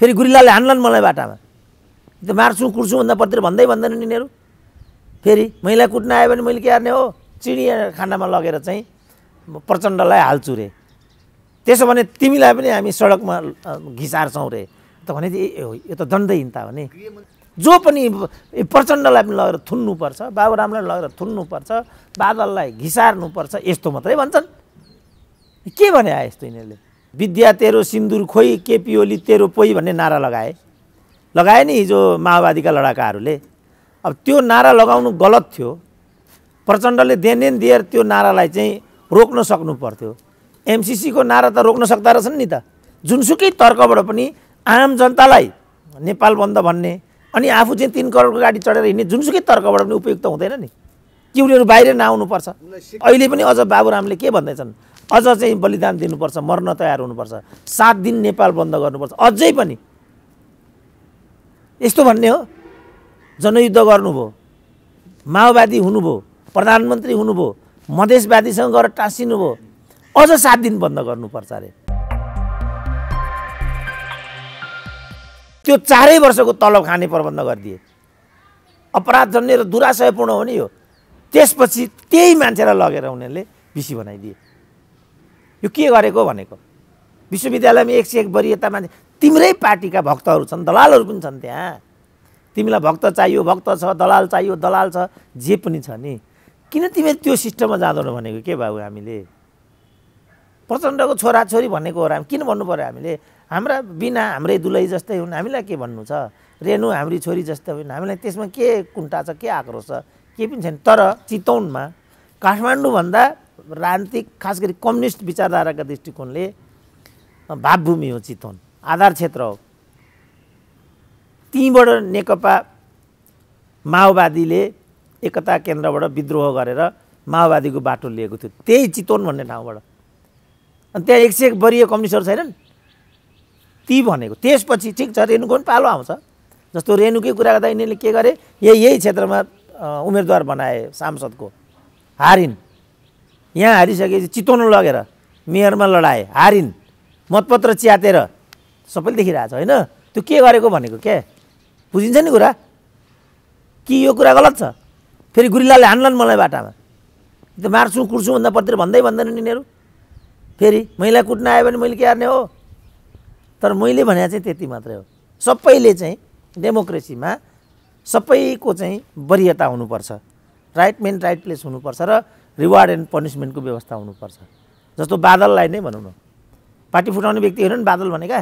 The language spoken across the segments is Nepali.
फेरि गुरिल्लाले हान्लान् मलाई बाटामा त मार्छु कुट्छु भन्दा पर्तिर भन्दै भन्दैनन् यिनीहरू फेरि मैला कुट्न आयो भने मैले के हार्ने हो चिडिया खानामा लगेर चाहिँ प्रचण्डलाई हाल्छु रे त्यसो भने तिमीलाई पनि हामी सडकमा घिसार्छौँ रे त भने यो त दण्डहीनता हो नि जो पनि प्रचण्डलाई पनि लगेर थुन्नुपर्छ बाबुरामलाई लगेर थुन्नुपर्छ बादललाई घिसार्नुपर्छ यस्तो मात्रै भन्छन् के भने आयो यस्तो यिनीहरूले विद्या तेरो सिन्दुर खोइ केपी ओली तेरो पोइ भन्ने नारा लगाए लगाए नि हिजो माओवादीका लडाकाहरूले अब त्यो नारा लगाउनु गलत थियो प्रचण्डले देन देन दिएर त्यो नारालाई चाहिँ रोक्न सक्नु पर्थ्यो एमसिसीको नारा त रोक्न सक्दा रहेछन् नि त जुनसुकै तर्कबाट पनि आम जनतालाई नेपाल बन्द भन्ने अनि आफू चाहिँ तिन करोडको गाडी चढेर हिँड्ने जुनसुकै तर्कबाट पनि उपयुक्त हुँदैन नि कि उनीहरू बाहिर नआउनुपर्छ अहिले पनि अझ बाबुरामले के भन्दैछन् अझ चाहिँ बलिदान दिनुपर्छ मर्न तयार हुनुपर्छ सात दिन नेपाल बन्द गर्नुपर्छ अझै पनि यस्तो भन्ने हो जनयुद्ध गर्नुभयो माओवादी हुनुभयो प्रधानमन्त्री हुनुभयो मधेसवादीसँग गएर टाँसिनुभयो अझ सात दिन बन्द गर्नुपर्छ अरे त्यो चारै वर्षको तलब खाने प्रबन्ध गरिदिए अपराधजन्य र दुराशयपूर्ण हो नि यो त्यसपछि त्यही मान्छेलाई लगेर उनीहरूले बिसी बनाइदिए यो के गरेको भनेको विश्वविद्यालयमा एक से एक यता मान्छे तिम्रै पार्टीका भक्तहरू छन् दलालहरू पनि छन् त्यहाँ तिमीलाई भक्त चाहियो भक्त छ दलाल चाहियो दलाल छ जे पनि छ नि किन तिमीले त्यो सिस्टममा जाँदैनौ भनेको के बाबु हामीले प्रचण्डको छोराछोरी भनेको हो किन भन्नु पऱ्यो हामीले हाम्रा बिना हाम्रै दुलै जस्तै हुन् हामीलाई के भन्नु छ रेणु हाम्री छोरी जस्तै हुन् हामीलाई त्यसमा के कुन्टा छ के आक्रोश छ केही पनि छैन तर चितौनमा काठमाडौँभन्दा राजनीतिक खास गरी कम्युनिस्ट विचारधाराका दृष्टिकोणले भावभूमि हो चितवन आधार क्षेत्र हो तीबाट नेकपा माओवादीले एकता केन्द्रबाट विद्रोह गरेर माओवादीको बाटो लिएको थियो त्यही चितवन भन्ने ठाउँबाट अनि त्यहाँ एक सय एक बरिए कम्युनिस्टहरू छैनन् ती भनेको त्यसपछि ठिक छ रेणुको पनि पालो आउँछ जस्तो रेणुकै कुरा गर्दा यिनीहरूले के गरे यही यही क्षेत्रमा उम्मेदवार बनाए सांसदको हारिन् यहाँ हारिसकेपछि चितवन लगेर मेयरमा लडाए हारिन् मतपत्र च्यातेर सबैले देखिरहेको छ होइन त्यो के गरेको भनेको क्या बुझिन्छ नि कुरा कि यो कुरा गलत छ फेरि गुरिल्लाले हान्लान् मलाई बाटामा त्यो मार्छु कुट्छु भन्दा पत्र भन्दै भन्दैन यिनीहरू फेरि मैला कुट्न आयो भने मैले के हार्ने हो तर मैले भने चाहिँ त्यति मात्रै हो सबैले चाहिँ डेमोक्रेसीमा सबैको चाहिँ वरियता हुनुपर्छ राइट मेन राइट प्लेस हुनुपर्छ र रिवार्ड एन्ड पनिसमेन्टको व्यवस्था हुनुपर्छ जस्तो बादललाई नै भनौँ न पार्टी फुटाउने व्यक्तिहरू नि बादल भनेका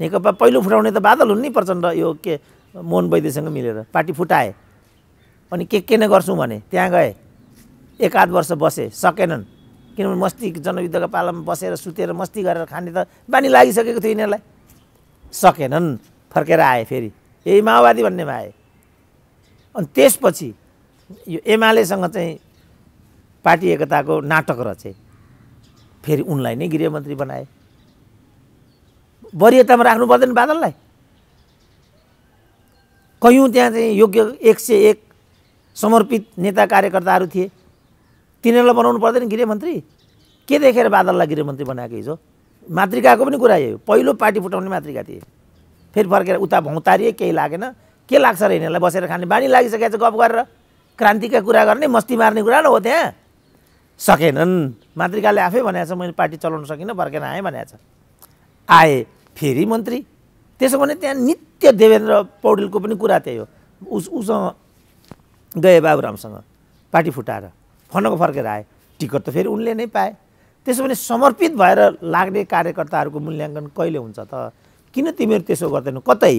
नेकपा पहिलो फुटाउने त बादल हुन् नि प्रचण्ड यो के मोहन वैद्यसँग मिलेर पार्टी फुटाए अनि के के नै गर्छौँ भने त्यहाँ गए एक आध वर्ष बसे सकेनन् किनभने मस्ती जनयुद्धको पालामा बसेर सुतेर मस्ती गरेर खाने त बानी लागिसकेको थियो यिनीहरूलाई सकेनन् फर्केर आए फेरि यही माओवादी भन्नेमा आए अनि त्यसपछि यो एमालेसँग चाहिँ पार्टी एकताको नाटक रचे फेरि उनलाई नै गृहमन्त्री बनाए वरियतामा राख्नु पर्दैन बादललाई कयौँ त्यहाँ चाहिँ योग्य एक सय एक समर्पित नेता कार्यकर्ताहरू थिए तिनीहरूलाई बनाउनु पर्दैन गृहमन्त्री के देखेर बादललाई गृहमन्त्री बनाएको हिजो मातृकाको पनि कुरा यो पहिलो पार्टी फुटाउने मातृका थिए फेरि फर्केर उता भौतारिए केही लागेन के लाग्छ र यिनीहरूलाई बसेर खाने बानी लागिसकेको छ गफ गरेर क्रान्तिका कुरा गर्ने मस्ती मार्ने कुरा न हो त्यहाँ सकेनन् मातृकाले आफै भनेको छ मैले पार्टी चलाउन सकिनँ फर्केर आएँ भनेको छ आए फेरि मन्त्री त्यसो भने त्यहाँ नित्य देवेन्द्र पौडेलको पनि कुरा त्यही हो उस उसँग गए बाबुरामसँग पार्टी फुटाएर फनको फर्केर आए टिकट त फेरि उनले नै पाए त्यसो भने समर्पित भएर लाग्ने कार्यकर्ताहरूको मूल्याङ्कन कहिले हुन्छ त किन तिमीहरू त्यसो गर्दैनौ कतै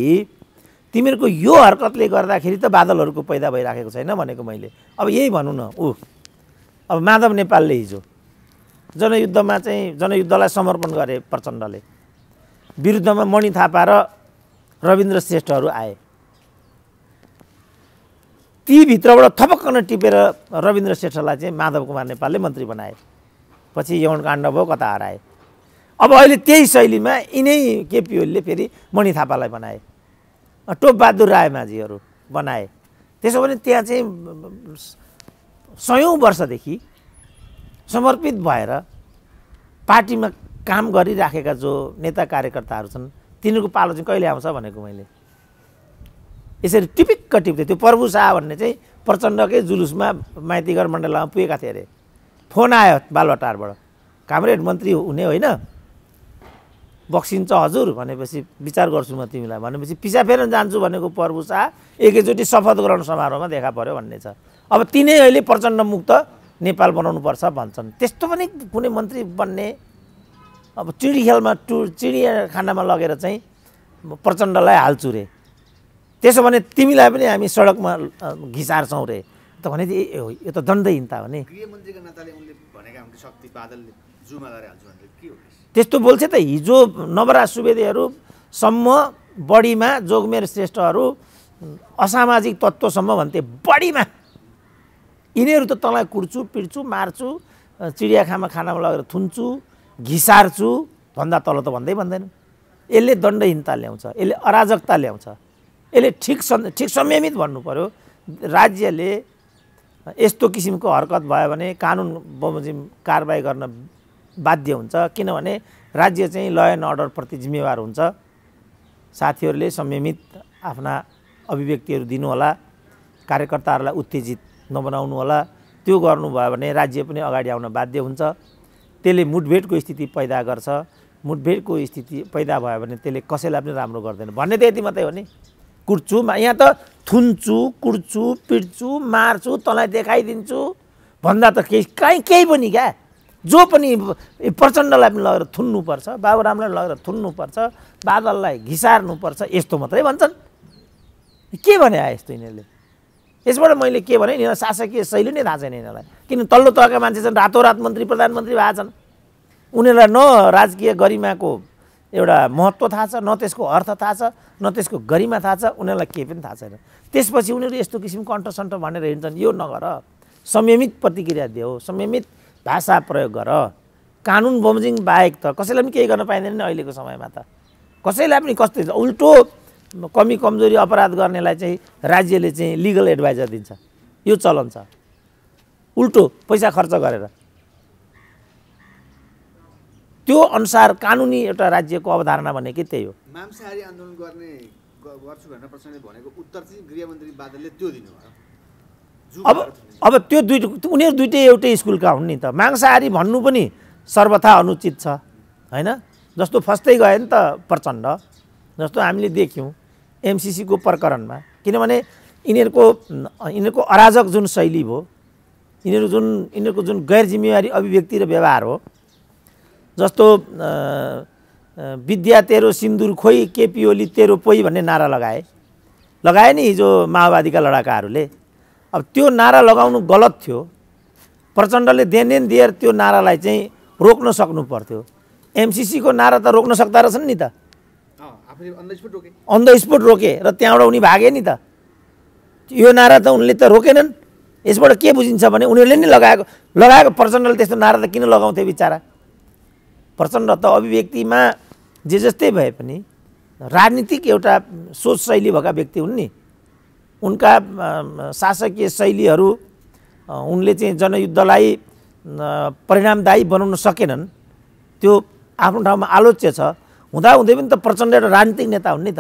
तिमीहरूको यो हरकतले गर्दाखेरि त बादलहरूको पैदा भइराखेको छैन भनेको मैले अब यही भनौँ न ऊ अब माधव नेपालले हिजो जनयुद्धमा चाहिँ जनयुद्धलाई समर्पण गरे प्रचण्डले विरुद्धमा मणि थापा र रविन्द्र श्रेष्ठहरू आए ती भित्रबाट थपक्कन टिपेर रविन्द्र श्रेष्ठलाई चाहिँ माधव कुमार नेपालले मन्त्री बनाए पछि काण्ड भयो कता हराए अब अहिले त्यही शैलीमा यिनै केपी ओलीले फेरि मणि थापालाई बनाए टोपबहादुर रायमाझीहरू बनाए त्यसो भने त्यहाँ चाहिँ सयौँ वर्षदेखि समर्पित भएर पार्टीमा काम गरिराखेका जो नेता कार्यकर्ताहरू छन् तिनीहरूको पालो चाहिँ कहिले आउँछ भनेको मैले यसरी टिपिक्क टिप्दै त्यो प्रभु शाह भन्ने चाहिँ प्रचण्डकै जुलुसमा माइतीगढ मण्डलमा पुगेका थिए अरे फोन आयो बालवाटारबाट कामरेड मन्त्री हुने होइन बक्सिन्छ हजुर भनेपछि विचार गर्छु म तिमीलाई भनेपछि पिसा फेर जान्छु भनेको प्रभु शाह एकैचोटि शपथ ग्रहण समारोहमा देखा पऱ्यो भन्ने छ अब तिनै अहिले प्रचण्ड मुक्त नेपाल बनाउनुपर्छ भन्छन् त्यस्तो पनि कुनै मन्त्री बन्ने अब चिडी खेलमा टु चिडियाखानामा लगेर चाहिँ प्रचण्डलाई हाल्छु रे त्यसो भने तिमीलाई पनि हामी सडकमा घिसार्छौँ रे त भने यो त दण्डहीनता हो नि त्यस्तो बोल्छ त हिजो नवराज सुवेदीहरूसम्म बढीमा जोगमेर श्रेष्ठहरू असामाजिक तत्त्वसम्म भन्थे बढीमा यिनीहरू त तँलाई कुर्छु पिट्छु मार्छु चिडियाखामा खानामा लगेर थुन्छु घिसार्छु भन्दा तल त भन्दै भन्दैन यसले दण्डहीनता ल्याउँछ यसले अराजकता ल्याउँछ यसले ठिक सन् ठिक संयमित भन्नु पऱ्यो राज्यले यस्तो किसिमको हरकत भयो भने कानुन बमोजिम कारवाही गर्न बाध्य हुन्छ किनभने राज्य चाहिँ ल एन्ड अर्डरप्रति जिम्मेवार हुन्छ साथीहरूले संयमित आफ्ना अभिव्यक्तिहरू दिनुहोला कार्यकर्ताहरूलाई उत्तेजित नबनाउनु होला त्यो गर्नुभयो भने राज्य पनि अगाडि आउन बाध्य हुन्छ त्यसले मुठभेडको स्थिति पैदा गर्छ मुठभेडको स्थिति पैदा भयो भने त्यसले कसैलाई पनि राम्रो गर्दैन भन्ने त यति मात्रै हो नि कुट्छु यहाँ त थुन्छु कुर्छु पिट्छु मार्छु तँलाई देखाइदिन्छु भन्दा त केही काहीँ केही पनि क्या जो पनि प्रचण्डलाई पनि लगेर थुन्नुपर्छ बाबुरामलाई लगेर थुन्नुपर्छ बादललाई घिसार्नुपर्छ यस्तो मात्रै भन्छन् के भने आयो यस्तो यिनीहरूले यसबाट मैले के भने नि शासकीय शैली नै थाहा छैन यिनीहरूलाई किन तल्लो तहका मान्छे छन् रातोरात मन्त्री प्रधानमन्त्री भएको छन् उनीहरूलाई न राजकीय गरिमाको एउटा महत्त्व थाहा छ न त्यसको अर्थ थाहा छ न त्यसको गरिमा थाहा छ उनीहरूलाई केही पनि थाहा छैन त्यसपछि उनीहरू यस्तो किसिमको अन्टसन्ट भनेर हिँड्छन् यो नगर संयमित प्रतिक्रिया दियो संयमित भाषा प्रयोग गर कानुन बमजिङ बाहेक त कसैलाई पनि केही गर्न पाइँदैन नि अहिलेको समयमा त कसैलाई पनि कस्तो उल्टो कमी कमजोरी अपराध गर्नेलाई चाहिँ राज्यले चाहिँ लिगल एडभाइजर दिन्छ यो चलन छ उल्टो पैसा खर्च गरेर त्यो अनुसार कानुनी एउटा राज्यको अवधारणा भनेकै त्यही हो मांसाहारी आन्दोलन गर्ने गर्छु भनेर प्रचण्डले भनेको उत्तर चाहिँ गृहमन्त्री बादलले त्यो दिनुभयो अब अब त्यो दुई उनीहरू दुइटै एउटै स्कुलका हुन् नि त मांसाहारी भन्नु पनि सर्वथा अनुचित छ होइन जस्तो फस्दै गयो नि त प्रचण्ड जस्तो हामीले देख्यौँ एमसिसीको प्रकरणमा किनभने यिनीहरूको यिनीहरूको अराजक जुन शैली भयो यिनीहरू जुन यिनीहरूको जुन गैर जिम्मेवारी अभिव्यक्ति र व्यवहार हो जस्तो विद्या तेरो सिन्दुर खोइ केपी ओली तेरो पोइ भन्ने नारा लगाए लगाए नि हिजो माओवादीका लडाकाहरूले अब त्यो नारा लगाउनु गलत थियो प्रचण्डले देन दिएर त्यो नारालाई चाहिँ रोक्न सक्नु पर्थ्यो एमसिसीको नारा त रोक्न सक्दा रहेछन् नि त अन द स्पोट रोके र त्यहाँबाट उनी भागे नि त यो नारा त उनले त रोकेनन् यसबाट के बुझिन्छ भने उनीहरूले नै लगाएको लगाएको प्रचण्डले त्यस्तो नारा त किन लगाउँथे बिचरा प्रचण्ड त अभिव्यक्तिमा जे जस्तै भए पनि राजनीतिक एउटा सोच शैली भएका व्यक्ति हुन् नि उनका शासकीय शैलीहरू उनले चाहिँ जनयुद्धलाई परिणामदायी बनाउन सकेनन् त्यो आफ्नो ठाउँमा आलोच्य छ हुँदाहुँदै पनि त प्रचण्ड एउटा राजनीतिक नेता हुन् नि त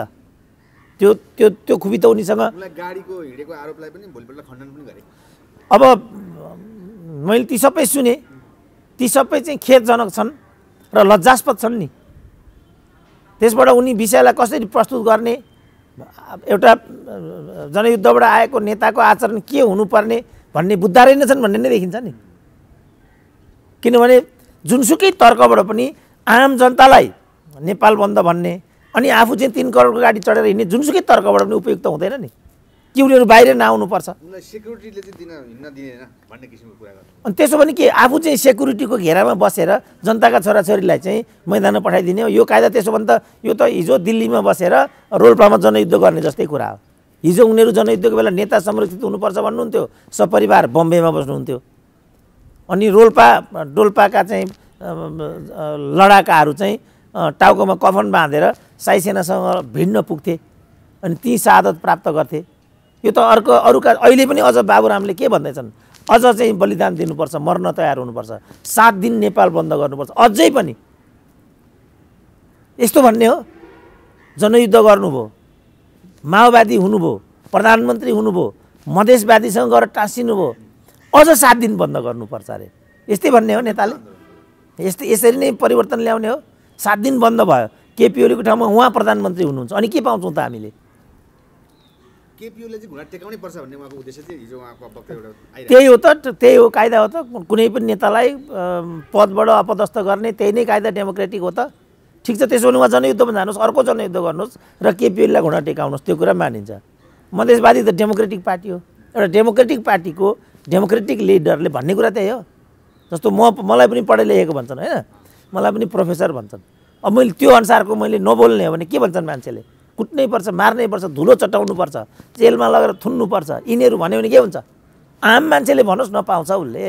त्यो त्यो त्यो खुबी त उनीसँग अब मैले ती सबै सुने ती सबै चाहिँ खेदजनक छन् र लज्जास्पद छन् नि त्यसबाट उनी विषयलाई कसरी प्रस्तुत गर्ने एउटा जनयुद्धबाट आएको नेताको आचरण के हुनुपर्ने भन्ने बुद्धारै नै छन् भन्ने नै देखिन्छ नि किनभने जुनसुकै तर्कबाट पनि आम जनतालाई नेपाल बन्द भन्ने अनि आफू चाहिँ तिन करोडको गाडी चढेर हिँड्ने जुनसुकै तर्कबाट पनि उपयुक्त हुँदैन नि कि उनीहरू बाहिर नआउनुपर्छ अनि त्यसो भने के आफू चाहिँ सेक्युरिटीको घेरामा बसेर जनताका छोराछोरीलाई चाहिँ मैदानमा पठाइदिने हो यो कायदा त्यसो भने त यो त हिजो दिल्लीमा बसेर रोल्पामा जनयुद्ध गर्ने जस्तै कुरा हो हिजो उनीहरू जनयुद्धको बेला नेता संरक्षित हुनुपर्छ भन्नुहुन्थ्यो सपरिवार बम्बेमा बस्नुहुन्थ्यो अनि रोल्पा डोल्पाका चाहिँ लडाकाहरू चाहिँ टाउकोमा कफन बाँधेर साइसेनासँग भिन्न पुग्थे अनि ती सादत प्राप्त गर्थे यो त अर्को अरूका अहिले पनि अझ बाबुरामले के भन्दैछन् अझ चाहिँ बलिदान दिनुपर्छ मर्न तयार हुनुपर्छ सात दिन नेपाल बन्द गर्नुपर्छ अझै पनि यस्तो भन्ने हो जनयुद्ध गर्नुभयो माओवादी हुनुभयो प्रधानमन्त्री हुनुभयो मधेसवादीसँग गएर टाँसिनुभयो अझ सात दिन बन्द गर्नुपर्छ अरे यस्तै भन्ने हो नेताले यस्तै यसरी नै परिवर्तन ल्याउने हो सात दिन बन्द भयो केपी ओलीको ठाउँमा उहाँ प्रधानमन्त्री हुनुहुन्छ अनि के पाउँछौँ त हामीले त्यही हो त त्यही हो कायदा हो त कुनै पनि नेतालाई पदबाट अपदस्थ गर्ने त्यही नै कायदा डेमोक्रेटिक हो त ठिक छ त्यसो भने उहाँ जनयुद्धमा जानुहोस् अर्को जनयुद्ध गर्नुहोस् र केपिओलीलाई घुँडा टेकाउनुहोस् त्यो कुरा मानिन्छ मधेसवादी त डेमोक्रेटिक पार्टी हो एउटा डेमोक्रेटिक पार्टीको डेमोक्रेटिक लिडरले भन्ने कुरा त्यही हो जस्तो म मलाई पनि पढाइ लेखेको भन्छन् होइन मलाई पनि प्रोफेसर भन्छन् अब मैले त्यो अनुसारको मैले नबोल्ने हो भने के भन्छन् मान्छेले कुट्नै पर्छ मार्नै पर्छ धुलो चटाउनु पर्छ जेलमा लगेर थुन्नुपर्छ यिनीहरू भन्यो भने के हुन्छ आम मान्छेले भनोस् नपाउँछ उसले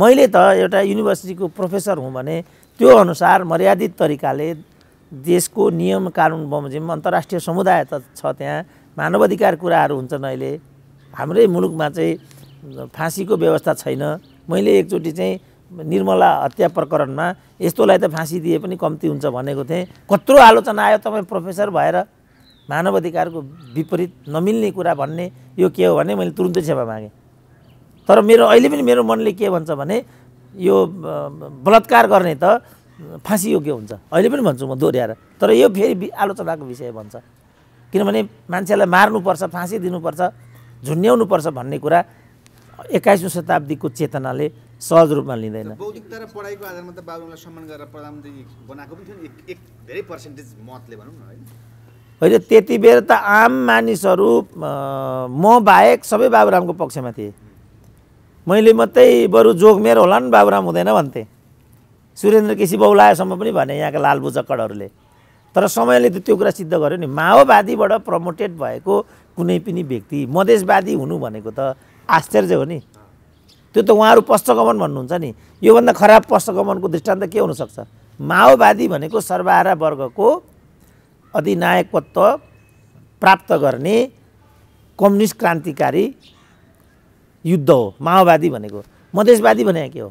मैले त एउटा युनिभर्सिटीको प्रोफेसर हुँ भने त्यो अनुसार मर्यादित तरिकाले देशको नियम कानुन बमोजिम अन्तर्राष्ट्रिय समुदाय त छ त्यहाँ मानवाधिकार कुराहरू हुन्छन् अहिले हाम्रै मुलुकमा चाहिँ फाँसीको व्यवस्था छैन मैले एकचोटि चाहिँ निर्मला हत्या प्रकरणमा यस्तोलाई त फाँसी दिए पनि कम्ती हुन्छ भनेको थिएँ कत्रो आलोचना आयो तपाईँ प्रोफेसर भएर मानव अधिकारको विपरीत नमिल्ने कुरा भन्ने यो के हो भने मैले तुरुन्तै क्षमा मागेँ तर मेरो अहिले पनि मेरो मनले के भन्छ भने यो बलात्कार गर्ने त फाँसी योग्य हुन्छ अहिले पनि भन्छु म दोहोऱ्याएर तर यो फेरि आलोचनाको विषय भन्छ किनभने मान्छेलाई मार्नुपर्छ फाँसी दिनुपर्छ झुन्ड्याउनुपर्छ भन्ने कुरा एक्काइसौँ शताब्दीको चेतनाले सहज रूपमा लिँदैन बौद्धिकता र पढाइको आधारमा त बाबुलाई सम्मान गरेर प्रधानमन्त्री बनाएको पनि थियो एक धेरै पर्सेन्टेज मतले भनौँ न होइन होइन त्यति बेर त आम मानिसहरू म बाहेक सबै बाबुरामको पक्षमा थिएँ मैले मात्रै बरु जोगमेर होला नि बाबुराम हुँदैन भन्थेँ सुरेन्द्र केसी बहुलायसम्म पनि भने यहाँका लालबु जक्कडहरूले तर समयले त त्यो कुरा सिद्ध गर्यो नि माओवादीबाट प्रमोटेड भएको कुनै पनि व्यक्ति मधेसवादी हुनु भनेको त आश्चर्य हो नि त्यो त उहाँहरू पश्चगमन भन्नुहुन्छ नि योभन्दा खराब पश्चगमनको दृष्टान्त के हुनसक्छ माओवादी भनेको सर्वहारा वर्गको अधिनायकत्व प्राप्त गर्ने कम्युनिस्ट क्रान्तिकारी युद्ध हो माओवादी भनेको मधेसवादी भने के हो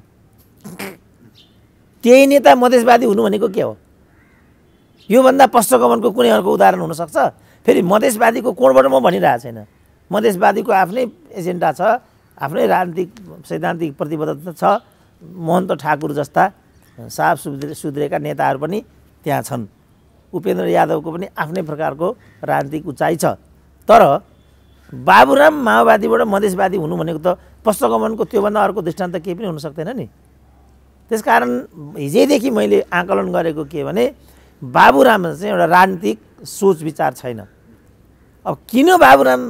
त्यही नेता मधेसवादी हुनु भनेको के हो योभन्दा पश्चगमनको कुनै अर्को उदाहरण हुनसक्छ फेरि मधेसवादीको कोणबाट म भनिरहेको छैन मधेसवादीको आफ्नै एजेन्डा छ आफ्नै राजनीतिक सैद्धान्तिक प्रतिबद्धता छ महन्त ठाकुर जस्ता साफ सुध्रे सुध्रेका नेताहरू पनि त्यहाँ छन् उपेन्द्र यादवको पनि आफ्नै प्रकारको राजनीतिक उचाइ छ तर बाबुराम माओवादीबाट मधेसवादी हुनु भनेको त पश्चगमनको त्योभन्दा अर्को दृष्टान्त केही पनि हुन सक्दैन नि त्यसकारण हिजैदेखि मैले आकलन गरेको के भने बाबुराम चाहिँ एउटा राजनीतिक सोच विचार छैन अब किन बाबुराम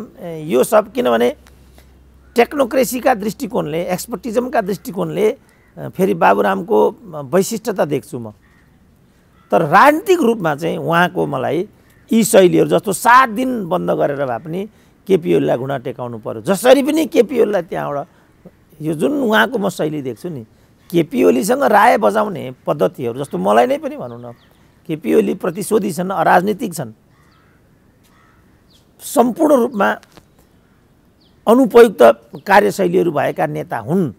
यो सब किनभने टेक्नोक्रेसीका दृष्टिकोणले एक्सपर्टिजमका दृष्टिकोणले फेरि बाबुरामको वैशिष्टता देख्छु म तर राजनीतिक रूपमा चाहिँ उहाँको मलाई यी शैलीहरू जस्तो सात दिन बन्द गरेर भए पनि केपिओलीलाई घुँडा टेकाउनु पऱ्यो जसरी पनि केपिओलीलाई त्यहाँबाट यो जुन उहाँको म शैली देख्छु नि केपिओलीसँग राय बजाउने पद्धतिहरू जस्तो मलाई नै पनि भनौँ न केपिओली प्रतिशोधी छन् अराजनीतिक छन् सम्पूर्ण रूपमा अनुपयुक्त कार्यशैलीहरू भएका नेता हुन्